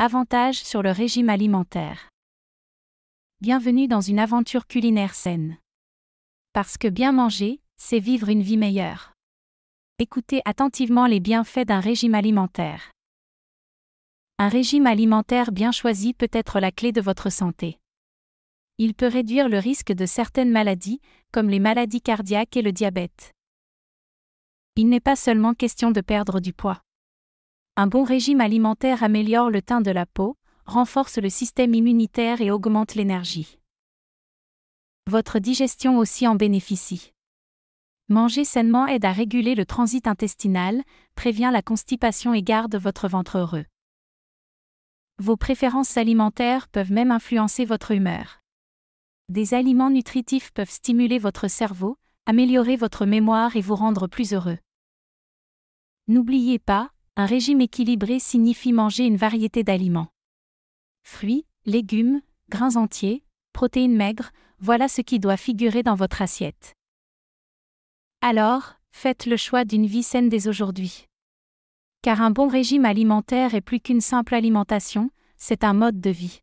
Avantages sur le régime alimentaire. Bienvenue dans une aventure culinaire saine. Parce que bien manger, c'est vivre une vie meilleure. Écoutez attentivement les bienfaits d'un régime alimentaire. Un régime alimentaire bien choisi peut être la clé de votre santé. Il peut réduire le risque de certaines maladies, comme les maladies cardiaques et le diabète. Il n'est pas seulement question de perdre du poids. Un bon régime alimentaire améliore le teint de la peau, renforce le système immunitaire et augmente l'énergie. Votre digestion aussi en bénéficie. Manger sainement aide à réguler le transit intestinal, prévient la constipation et garde votre ventre heureux. Vos préférences alimentaires peuvent même influencer votre humeur. Des aliments nutritifs peuvent stimuler votre cerveau, améliorer votre mémoire et vous rendre plus heureux. N'oubliez pas, un régime équilibré signifie manger une variété d'aliments. Fruits, légumes, grains entiers, protéines maigres, voilà ce qui doit figurer dans votre assiette. Alors, faites le choix d'une vie saine dès aujourd'hui. Car un bon régime alimentaire est plus qu'une simple alimentation, c'est un mode de vie.